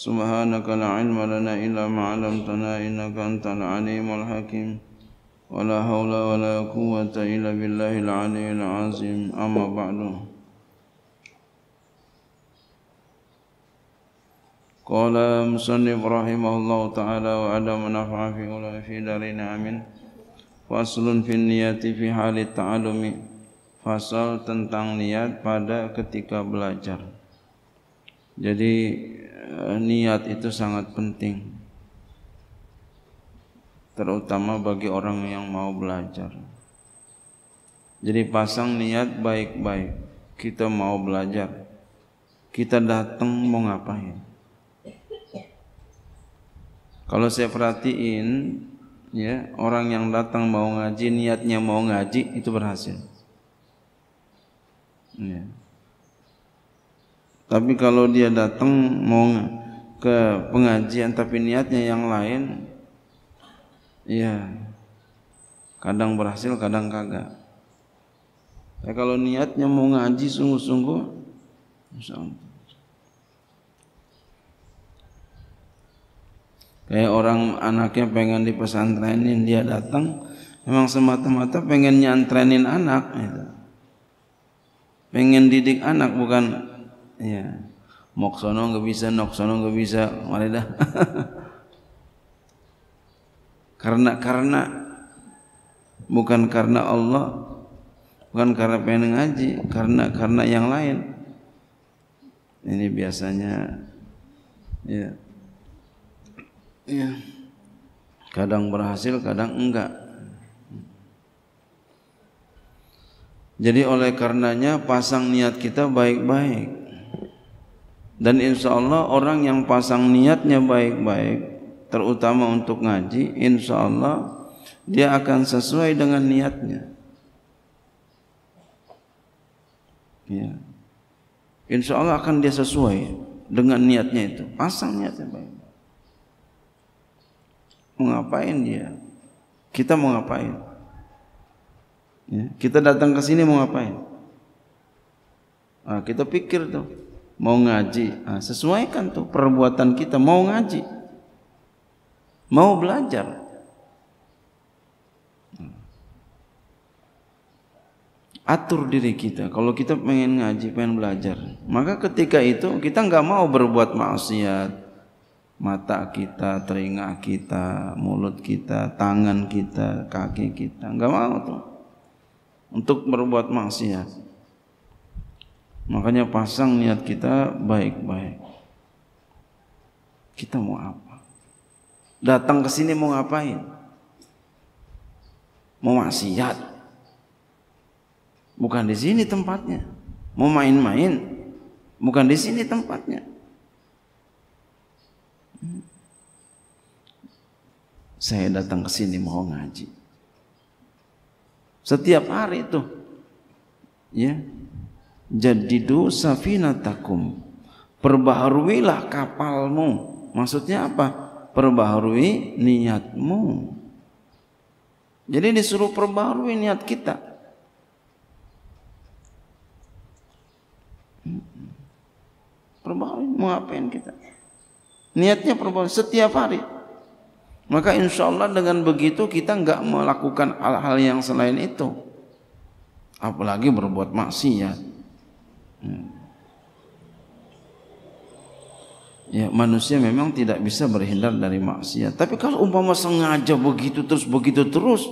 سبحانك لا علم لنا إلا ما علمتنا إنك أنت العليم الحكيم ولا حول ولا قوة إلا بالله العلي العظيم أما بعد قال مصنف رحمه الله تعالى وعلى منفع في أولى في دارنا آمين فصل في النيات في حال التعلم fasal tentang niat pada ketika belajar. Jadi Eh, niat itu sangat penting terutama bagi orang yang mau belajar jadi pasang niat baik-baik kita mau belajar kita datang mau ngapain kalau saya perhatiin ya orang yang datang mau ngaji niatnya mau ngaji itu berhasil ya. Tapi kalau dia datang mau ke pengajian tapi niatnya yang lain, ya kadang berhasil, kadang kagak. Tapi ya kalau niatnya mau ngaji sungguh-sungguh, Kayak orang anaknya pengen di pesantrenin dia datang memang semata-mata pengen nyantrenin anak gitu. Pengen didik anak bukan Ya, Moksono nggak bisa, noksono nggak bisa, mari dah. karena karena bukan karena Allah, bukan karena pengen ngaji, karena karena yang lain. Ini biasanya ya. Ya. Kadang berhasil, kadang enggak. Jadi oleh karenanya pasang niat kita baik-baik. Dan insya Allah orang yang pasang niatnya baik-baik, terutama untuk ngaji, insya Allah dia akan sesuai dengan niatnya. Ya. Insya Allah akan dia sesuai dengan niatnya itu. Pasang niatnya baik. Mengapain dia? Kita mau ngapain? Ya. Kita datang ke sini mau ngapain? Nah, kita pikir tuh mau ngaji nah, sesuaikan tuh perbuatan kita mau ngaji mau belajar atur diri kita kalau kita pengen ngaji pengen belajar maka ketika itu kita nggak mau berbuat maksiat mata kita telinga kita mulut kita tangan kita kaki kita nggak mau tuh untuk berbuat maksiat Makanya pasang niat kita baik-baik. Kita mau apa? Datang ke sini mau ngapain? Mau maksiat. Bukan di sini tempatnya. Mau main-main. Bukan di sini tempatnya. Saya datang ke sini mau ngaji. Setiap hari itu. Ya, jadidu safinatakum perbaharuilah kapalmu maksudnya apa perbaharui niatmu jadi disuruh perbaharui niat kita perbaharui mau ngapain kita niatnya perbaharui setiap hari maka insya Allah dengan begitu kita nggak melakukan hal-hal yang selain itu apalagi berbuat maksiat Ya, manusia memang tidak bisa berhindar dari maksiat. Tapi kalau umpama sengaja begitu terus begitu terus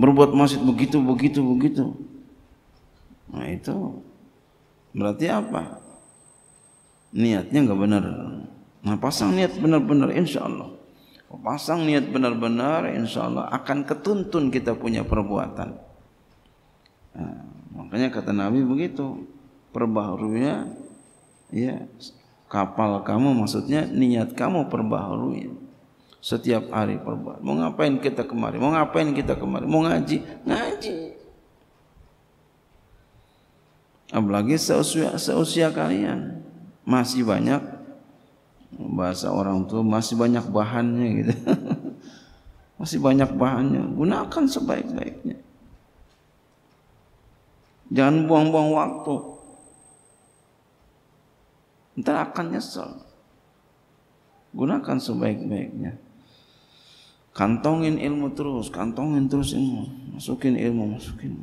berbuat maksiat begitu begitu begitu. Nah, itu berarti apa? Niatnya nggak benar. Nah, pasang niat benar-benar insya Allah. Pasang niat benar-benar insya Allah akan ketuntun kita punya perbuatan. Nah. Makanya kata Nabi begitu, perbaharunya ya kapal kamu maksudnya niat kamu perbaharui setiap hari perbaharui. Mau ngapain kita kemari? Mau ngapain kita kemari? Mau ngaji? Ngaji. Apalagi seusia, seusia kalian masih banyak bahasa orang tua masih banyak bahannya gitu. masih banyak bahannya. Gunakan sebaik-baiknya. Jangan buang-buang waktu. Ntar akan nyesel. Gunakan sebaik-baiknya. Kantongin ilmu terus, kantongin terus ilmu. Masukin ilmu, masukin.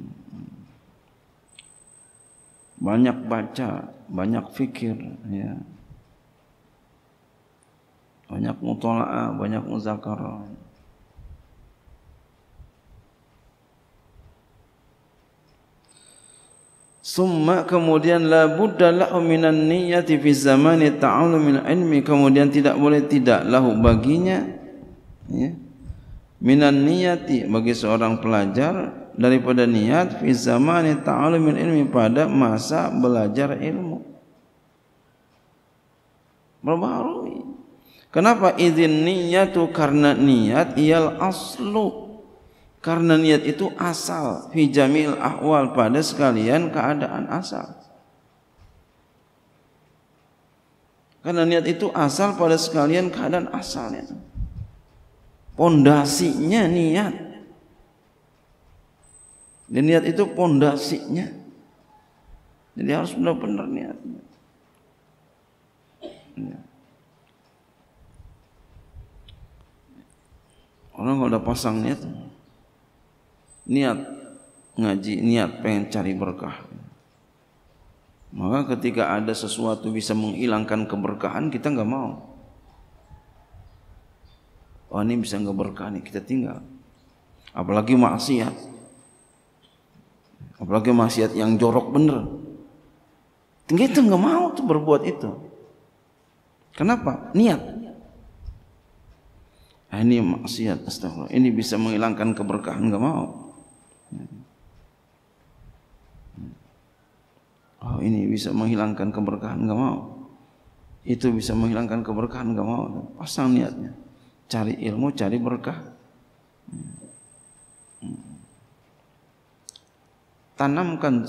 Banyak baca, banyak fikir, ya. Banyak mutola'ah, banyak muzakarah. Summa kemudian la buddha lahu minan niyati fi zamani ta'alu min ilmi kemudian tidak boleh tidak lahu baginya ya. minan niyati bagi seorang pelajar daripada niat fi zamani ta'alu min ilmi pada masa belajar ilmu berbarui kenapa izin niyatu karena niat ial aslu Karena niat itu asal fi jamil ahwal pada sekalian keadaan asal. Karena niat itu asal pada sekalian keadaan asalnya. Pondasinya niat. Dan niat itu pondasinya. Jadi harus benar-benar niatnya. Orang kalau udah pasang niat, niat ngaji, niat pengen cari berkah. Maka ketika ada sesuatu bisa menghilangkan keberkahan, kita nggak mau. Oh ini bisa nggak berkah nih, kita tinggal. Apalagi maksiat. Apalagi maksiat yang jorok bener. Tinggal itu nggak mau tuh berbuat itu. Kenapa? Niat. Nah, ini maksiat, astagfirullah. Ini bisa menghilangkan keberkahan, nggak mau. bisa menghilangkan keberkahan nggak mau itu bisa menghilangkan keberkahan nggak mau pasang niatnya cari ilmu cari berkah tanamkan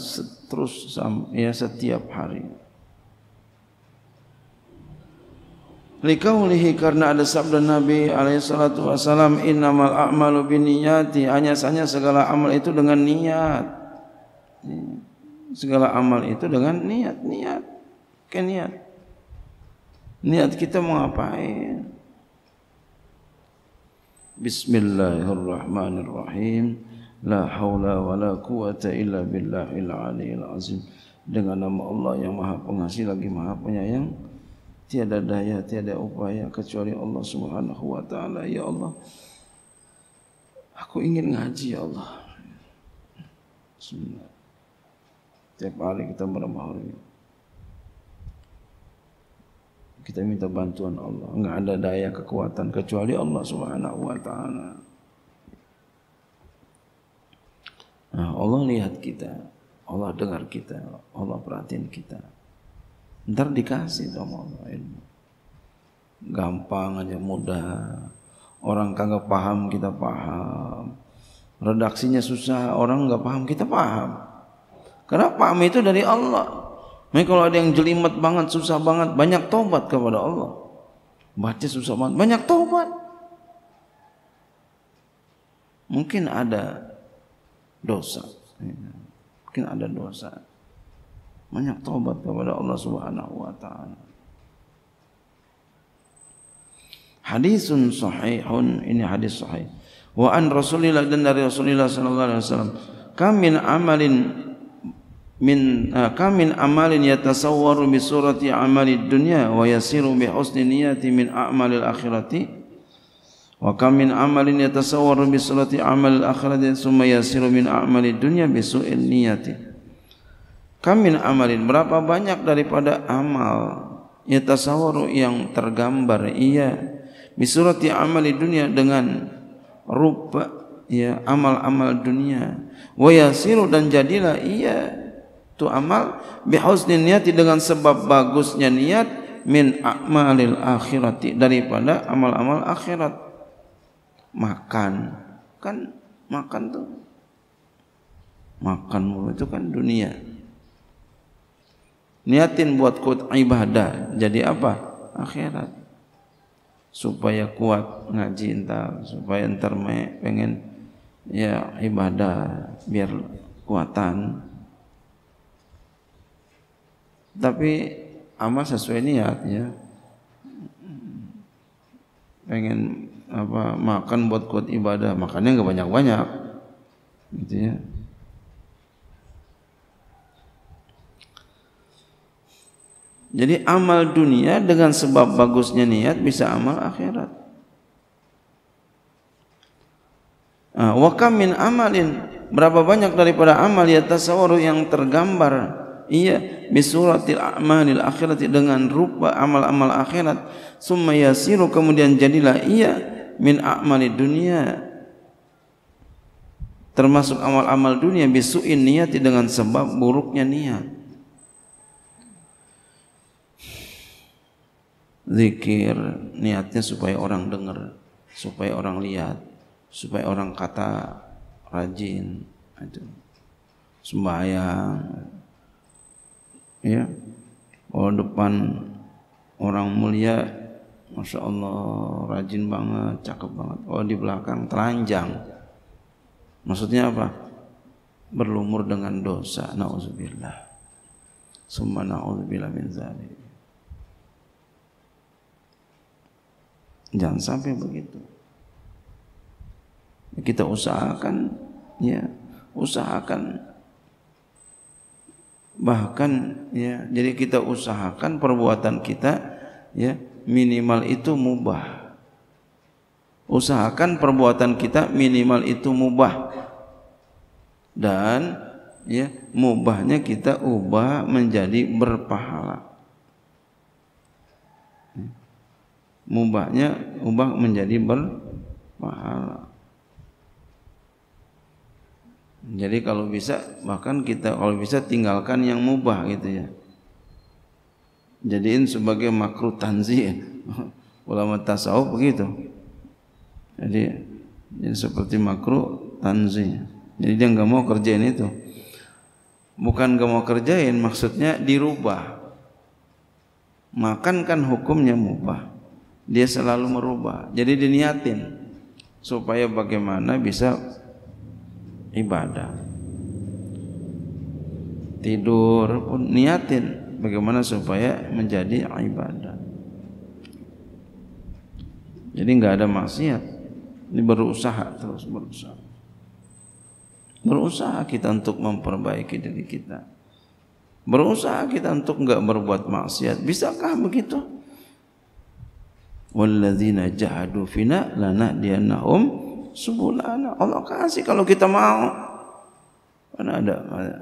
terus ya setiap hari Likaulihi karena ada sabda Nabi alaihi salatu wasalam innamal a'malu binniyati hanya saja segala amal itu dengan niat. Ya segala amal itu dengan niat niat ke niat niat kita mau ngapain Bismillahirrahmanirrahim la haula la quwata illa billahil aliyil azim dengan nama Allah yang maha pengasih lagi maha penyayang tiada daya tiada upaya kecuali Allah Subhanahu wa taala ya Allah aku ingin ngaji ya Allah Bismillahirrahmanirrahim Setiap hari kita berbahari. Kita minta bantuan Allah. Enggak ada daya kekuatan kecuali Allah Subhanahu wa taala. Nah, Allah lihat kita. Allah dengar kita. Allah perhatiin kita. Ntar dikasih sama Allah ilmu. Gampang aja mudah. Orang kagak paham kita paham. Redaksinya susah, orang enggak paham kita paham. Karena paham itu dari Allah. Mungkin kalau ada yang jelimet banget, susah banget, banyak tobat kepada Allah. Baca susah banget, banyak tobat. Mungkin ada dosa. Mungkin ada dosa. Banyak tobat kepada Allah Subhanahu wa taala. Hadisun sahihun ini hadis sahih. Wa an Rasulillah dan dari Rasulillah sallallahu alaihi wasallam, kam min amalin min ah, kamin amalin yatasawwaru bi surati amali dunya wa yasiru bi husni niyati min a'mali akhirati wa kam min amalin yatasawwaru bi surati amali akhirati summa yasiru min a'mali dunya bi su'il niyati kam min amalin berapa banyak daripada amal yatasawwaru yang tergambar ia bi surati amali dunya dengan rupa ya amal-amal dunia wa yasiru dan jadilah ia tu amal bihusni niyati dengan sebab bagusnya niat min amalil akhirati daripada amal-amal akhirat makan kan makan tu makan mulu itu kan dunia niatin buat kuat ibadah jadi apa akhirat supaya kuat ngaji entar supaya entar pengen ya ibadah biar kuatan Tapi amal sesuai niatnya. Pengen apa makan buat kuat ibadah, makannya nggak banyak-banyak. Gitu ya. Jadi amal dunia dengan sebab bagusnya niat bisa amal akhirat. Nah, wa amalin berapa banyak daripada amal ya tasawur yang tergambar Iya, bisuratil a'malil akhirati dengan rupa amal-amal akhirat. Summa yasiru kemudian jadilah ia min a'mali dunia. Termasuk amal-amal dunia bisuin niat dengan sebab buruknya niat. Zikir niatnya supaya orang dengar, supaya orang lihat, supaya orang kata rajin, itu sembahyang, ya oh, depan orang mulia Masya Allah rajin banget, cakep banget. Oh di belakang telanjang. Maksudnya apa? Berlumur dengan dosa. Nauzubillah. Summa nauzubillah min zalim. Jangan sampai begitu. Kita usahakan ya, usahakan bahkan ya jadi kita usahakan perbuatan kita ya minimal itu mubah usahakan perbuatan kita minimal itu mubah dan ya mubahnya kita ubah menjadi berpahala mubahnya ubah menjadi berpahala jadi kalau bisa bahkan kita kalau bisa tinggalkan yang mubah gitu ya. Jadiin sebagai makruh tanzih. Ulama tasawuf begitu. Jadi, jadi seperti makruh tanzih. Jadi dia nggak mau kerjain itu. Bukan nggak mau kerjain, maksudnya dirubah. Makan kan hukumnya mubah. Dia selalu merubah. Jadi diniatin supaya bagaimana bisa ibadah tidur pun niatin bagaimana supaya menjadi ibadah jadi nggak ada maksiat ini berusaha terus berusaha berusaha kita untuk memperbaiki diri kita berusaha kita untuk nggak berbuat maksiat bisakah begitu walladzina jahadu fina lana diannahum Sebulan Allah kasih kalau kita mau. mana ada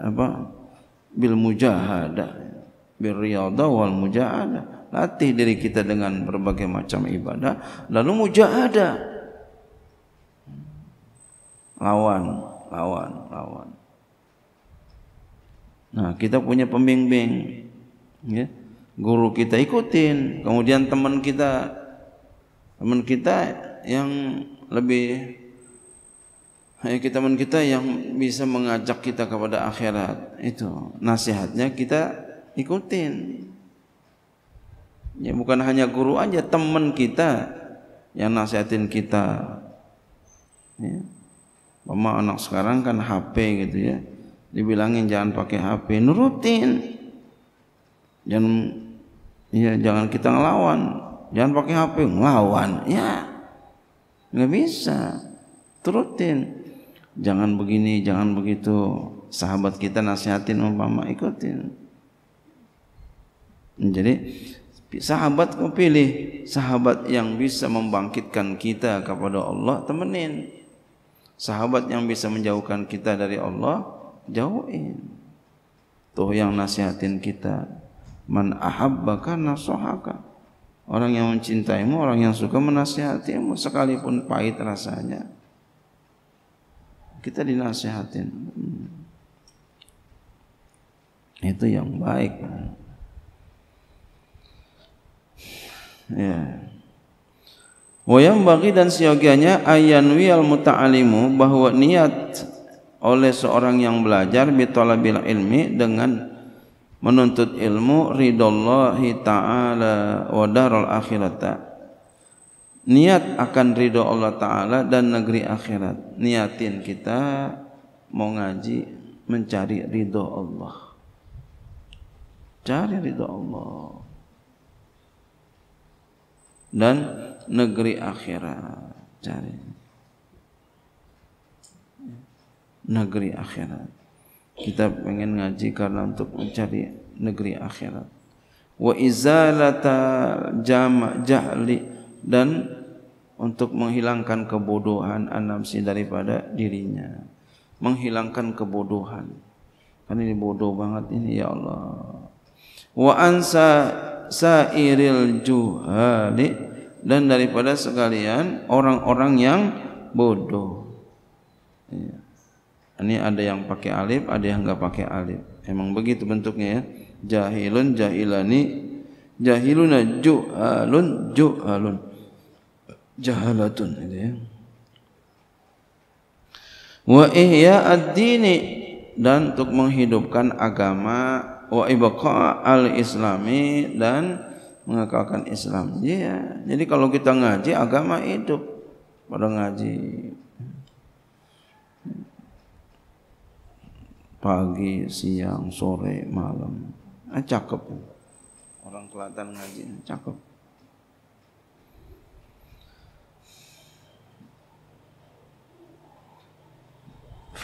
apa? Bil mujahadah, bil riyadah wal mujahadah. Latih diri kita dengan berbagai macam ibadah, lalu mujahadah. Lawan, lawan, lawan. Nah, kita punya pembimbing, ya. Guru kita ikutin, kemudian teman kita teman kita yang lebih hanya teman kita yang bisa mengajak kita kepada akhirat. Itu nasihatnya kita ikutin. Ya bukan hanya guru aja, teman kita yang nasihatin kita. Ya. Mama anak sekarang kan HP gitu ya. Dibilangin jangan pakai HP, nurutin. Jangan ya jangan kita ngelawan. Jangan pakai HP, ngelawan. Ya. nggak bisa. Turutin jangan begini, jangan begitu. Sahabat kita nasihatin umpama ikutin. Jadi sahabat kau pilih sahabat yang bisa membangkitkan kita kepada Allah temenin. Sahabat yang bisa menjauhkan kita dari Allah jauhin. Tuh yang nasihatin kita. Man ahabbaka nasohaka. Orang yang mencintaimu, orang yang suka menasihatimu sekalipun pahit rasanya kita dinasehatin. Hmm. Itu yang baik. Ya. Wayang bagi dan siogianya ayan wial muta'alimu bahwa niat oleh seorang yang belajar bitolabil ilmi dengan menuntut ilmu ridallahi ta'ala wa darul akhirata niat akan ridho Allah Ta'ala dan negeri akhirat niatin kita mau ngaji mencari ridho Allah cari ridho Allah dan negeri akhirat cari negeri akhirat kita pengen ngaji karena untuk mencari negeri akhirat wa izalata jama' ja'li dan untuk menghilangkan kebodohan anamsi daripada dirinya menghilangkan kebodohan kan ini bodoh banget ini ya Allah wa ansa sairil juhali dan daripada sekalian orang-orang yang bodoh iya. ini ada yang pakai alif ada yang enggak pakai alif emang begitu bentuknya ya jahilun jahilani jahiluna juhalun juhalun jahalatun gitu ya. Wa ihya ad-dini dan untuk menghidupkan agama wa ibqa al-islami dan mengekalkan Islam. Iya. Jadi kalau kita ngaji agama hidup pada ngaji pagi, siang, sore, malam. Ah, cakep. Orang Selatan ngaji, cakep.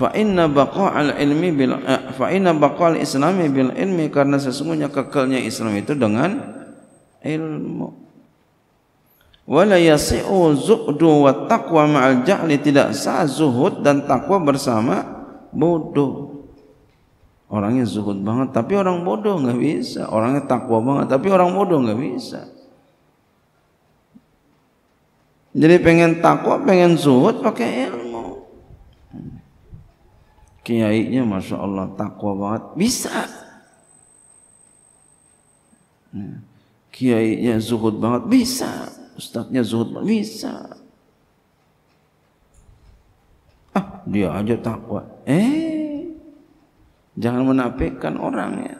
fa inna al ilmi bil uh, fa inna baqa'al islami bil ilmi karena sesungguhnya kekalnya Islam itu dengan ilmu wala yasi'u zuhdu wa taqwa ma'al jahli tidak sah zuhud dan takwa bersama bodoh orangnya zuhud banget tapi orang bodoh enggak bisa orangnya takwa banget tapi orang bodoh enggak bisa jadi pengen takwa pengen zuhud pakai ilmu kiainya masya Allah takwa banget bisa Kiai ya. kiainya zuhud banget bisa ustadznya zuhud banget bisa ah dia aja takwa eh jangan menafikan orang ya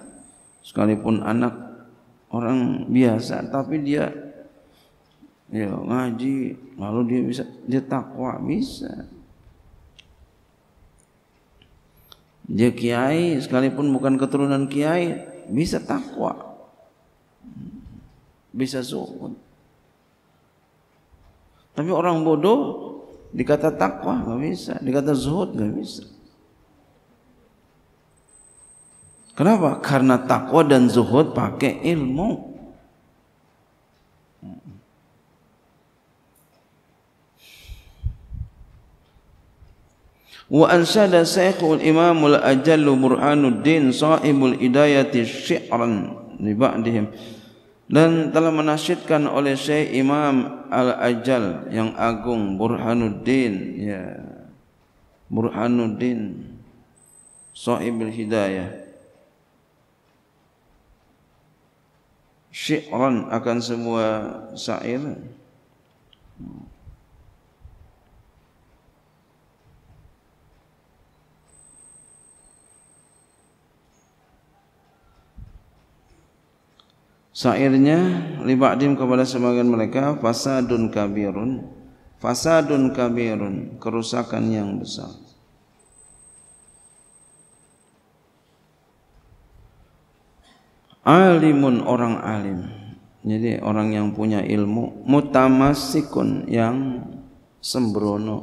sekalipun anak orang biasa tapi dia ya ngaji lalu dia bisa dia takwa bisa Dia kiai sekalipun bukan keturunan kiai bisa takwa. Bisa zuhud. Tapi orang bodoh dikata takwa nggak bisa, dikata zuhud nggak bisa. Kenapa? Karena takwa dan zuhud pakai ilmu. وأنشد شيخ الإمام الأجل Burhanuddin, الدين صاحب الإداية شعرا لبعدهم dan telah menasyidkan oleh Syekh Imam al A'jal yang agung Burhanuddin ya Burhanuddin Sahibul Hidayah syi'ran akan semua syair Sairnya libadim kepada sebagian mereka fasadun kabirun fasadun kabirun kerusakan yang besar. Alimun orang alim. Jadi orang yang punya ilmu mutamasikun yang sembrono.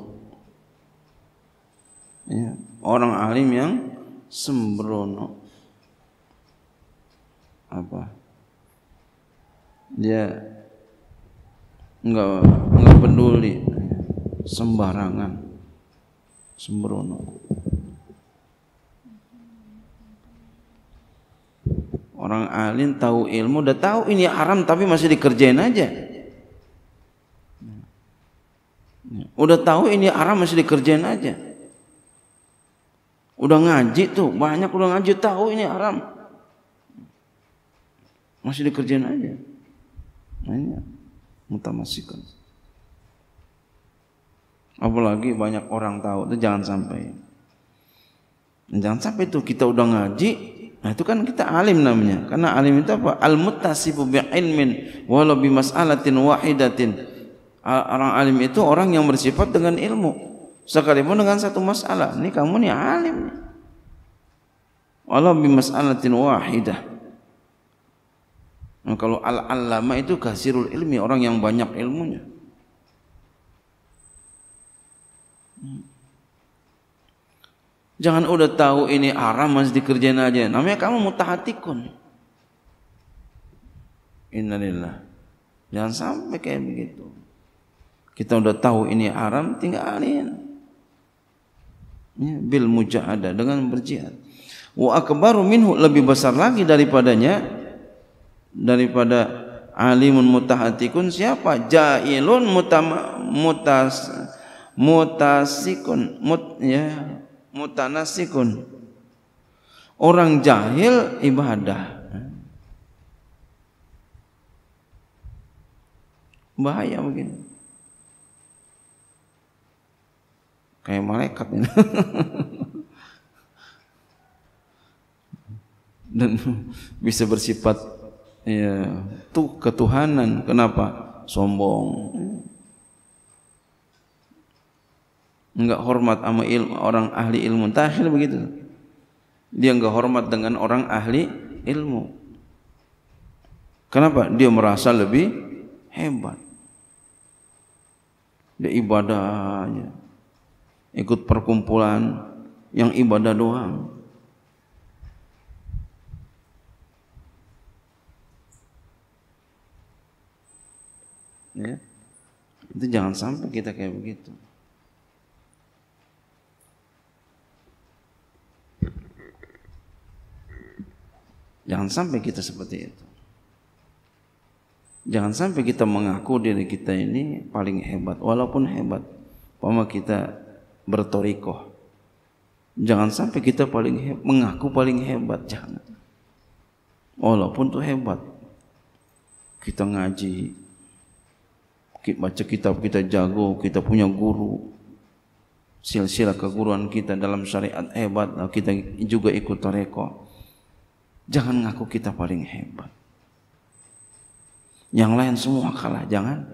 Ya, orang alim yang sembrono. Apa? dia enggak enggak peduli sembarangan sembrono orang alim tahu ilmu udah tahu ini haram tapi masih dikerjain aja udah tahu ini haram masih dikerjain aja udah ngaji tuh banyak udah ngaji tahu ini haram masih dikerjain aja Nah, Ini iya. mutamasikun. Apalagi banyak orang tahu itu jangan sampai. Jangan sampai itu kita udah ngaji, nah itu kan kita alim namanya. Karena alim itu apa? Al mutasibu bi ilmin walau bi mas'alatin wahidatin. Orang alim itu orang yang bersifat dengan ilmu. Sekalipun dengan satu masalah. Ini kamu nih alim. Walau bi mas'alatin wahidah Nah, kalau al-allama itu kasirul ilmi, orang yang banyak ilmunya. Jangan udah tahu ini haram masih dikerjain aja. Namanya kamu mutahatikun. Innalillah. Jangan sampai kayak begitu. Kita udah tahu ini haram, tinggalin. Ya, bil mujahadah dengan berjihad. Wa akbaru minhu lebih besar lagi daripadanya daripada alimun mutahatikun siapa jailun mutama, mutas mutasikun mut ya mutanasikun orang jahil ibadah bahaya begini kayak malaikat ini. dan bisa bersifat ya tuh ketuhanan kenapa sombong enggak hormat sama ilmu, orang ahli ilmu tahil begitu dia enggak hormat dengan orang ahli ilmu kenapa dia merasa lebih hebat dia ibadahnya ikut perkumpulan yang ibadah doang ya itu jangan sampai kita kayak begitu jangan sampai kita seperti itu jangan sampai kita mengaku diri kita ini paling hebat walaupun hebat pama kita bertorikoh jangan sampai kita paling hebat, mengaku paling hebat jangan walaupun tuh hebat kita ngaji baca kitab kita jago, kita punya guru, silsilah keguruan kita dalam syariat hebat, nah, kita juga ikut tareko. Jangan ngaku kita paling hebat. Yang lain semua kalah, jangan.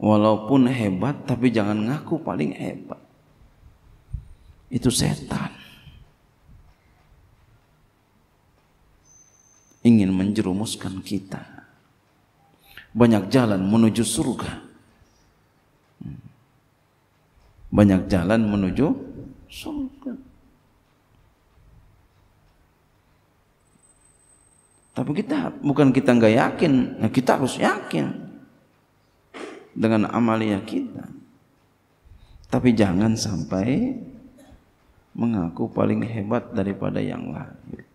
Walaupun hebat, tapi jangan ngaku paling hebat. Itu setan. Ingin menjerumuskan kita banyak jalan menuju surga. Banyak jalan menuju surga. Tapi kita bukan kita nggak yakin, nah kita harus yakin dengan amalia kita. Tapi jangan sampai mengaku paling hebat daripada yang lain.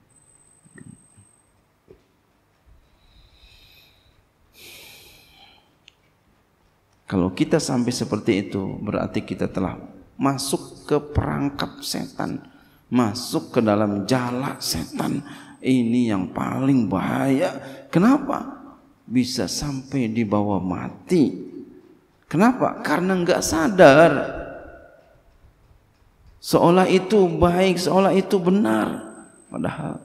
Kalau kita sampai seperti itu, berarti kita telah masuk ke perangkap setan, masuk ke dalam jala setan. Ini yang paling bahaya. Kenapa? Bisa sampai dibawa mati. Kenapa? Karena nggak sadar. Seolah itu baik, seolah itu benar. Padahal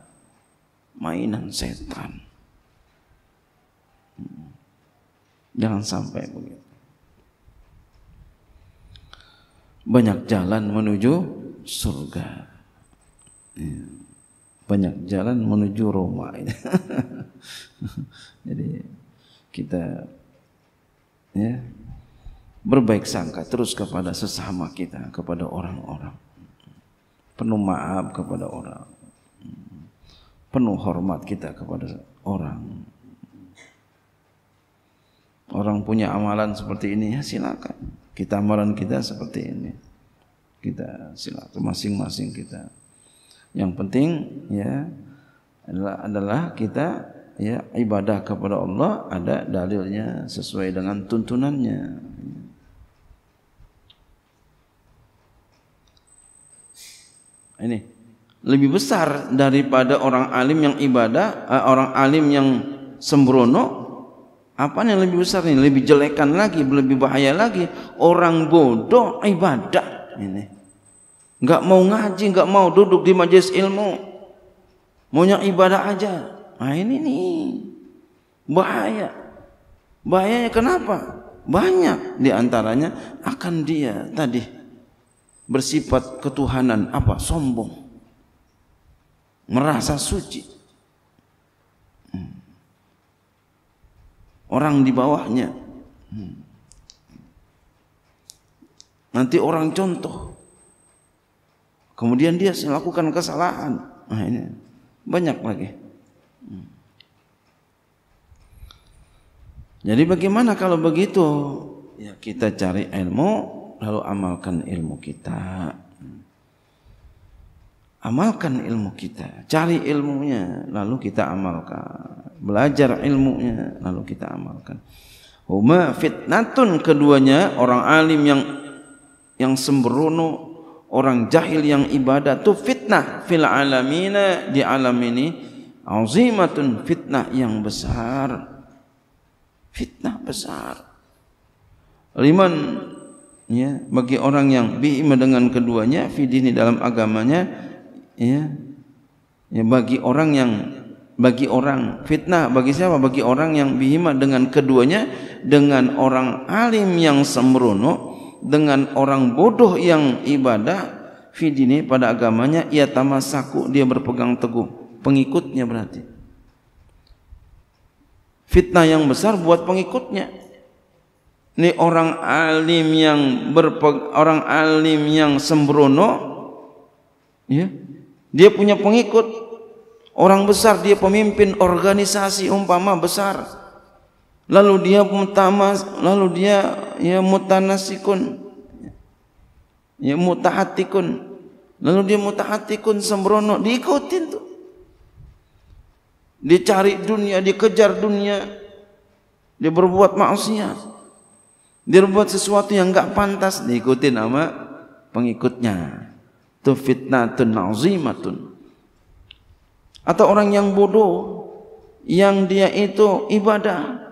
mainan setan. Hmm. Jangan sampai begitu. banyak jalan menuju surga. Iya. Banyak jalan menuju Roma. Jadi kita ya berbaik sangka terus kepada sesama kita, kepada orang-orang. Penuh maaf kepada orang. Penuh hormat kita kepada orang. Orang punya amalan seperti ini ya silakan kita moran kita seperti ini. Kita silaturahim masing-masing kita. Yang penting ya adalah, adalah kita ya ibadah kepada Allah ada dalilnya sesuai dengan tuntunannya. Ini lebih besar daripada orang alim yang ibadah, eh, orang alim yang sembrono apa yang lebih besar ini? Lebih jelekan lagi, lebih bahaya lagi. Orang bodoh ibadah ini. nggak mau ngaji, nggak mau duduk di majelis ilmu. Maunya ibadah aja. Nah ini nih bahaya. Bahayanya kenapa? Banyak diantaranya akan dia tadi bersifat ketuhanan apa? Sombong. Merasa suci orang di bawahnya. Hmm. Nanti orang contoh. Kemudian dia melakukan kesalahan. Nah, ini banyak lagi. Hmm. Jadi bagaimana kalau begitu? Ya kita cari ilmu lalu amalkan ilmu kita. amalkan ilmu kita cari ilmunya lalu kita amalkan belajar ilmunya lalu kita amalkan huma fitnatun keduanya orang alim yang yang sembrono orang jahil yang ibadah Tu fitnah fil alamina di alam ini azimatun fitnah yang besar fitnah besar liman ya bagi orang yang bi'ima dengan keduanya fidini dalam agamanya ya, ya bagi orang yang bagi orang fitnah bagi siapa bagi orang yang bihima dengan keduanya dengan orang alim yang sembrono dengan orang bodoh yang ibadah fidini pada agamanya ia tamasaku dia berpegang teguh pengikutnya berarti fitnah yang besar buat pengikutnya ini orang alim yang berpeg, orang alim yang sembrono ya dia punya pengikut. Orang besar dia pemimpin organisasi umpama besar. Lalu dia mutama, lalu dia ya mutanasikun. Ya mutahatikun. Lalu dia mutahatikun sembrono diikutin tuh. Dicari dunia, dikejar dunia. Dia berbuat maksiat. Dia berbuat sesuatu yang enggak pantas diikutin sama pengikutnya. Itu fitnatun azimatun. Atau orang yang bodoh yang dia itu ibadah.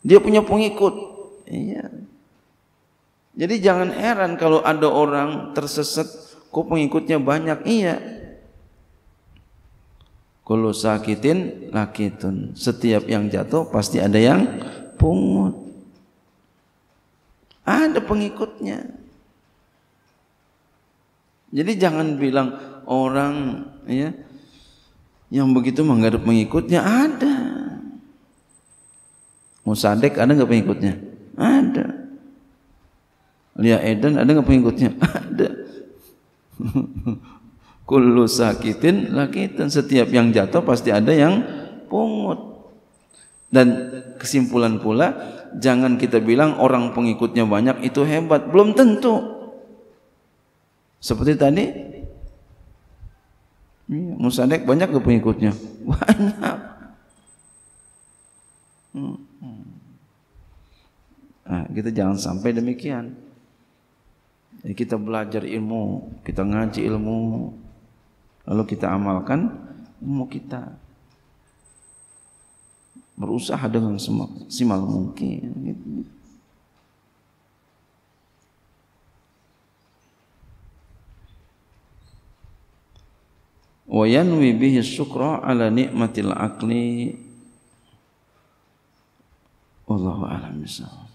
Dia punya pengikut. Iya. Jadi jangan heran kalau ada orang tersesat kok pengikutnya banyak. Iya. Kalau sakitin lakitun. Setiap yang jatuh pasti ada yang pungut. Ada pengikutnya. Jadi jangan bilang orang ya yang begitu menggarap pengikutnya ada. Musadek ada nggak pengikutnya? Ada. Lia Eden ada nggak pengikutnya? Ada. Kullu sakitin lakitin. Setiap yang jatuh pasti ada yang pungut. Dan kesimpulan pula, jangan kita bilang orang pengikutnya banyak itu hebat. Belum tentu. Seperti tadi iya, Musadek banyak ke pengikutnya? Banyak. Hmm, hmm. Nah, kita jangan sampai demikian. Jadi kita belajar ilmu, kita ngaji ilmu, lalu kita amalkan ilmu kita. Berusaha dengan semaksimal mungkin. Gitu. wa yanwi bihi syukra ala nikmatil akli wallahu alam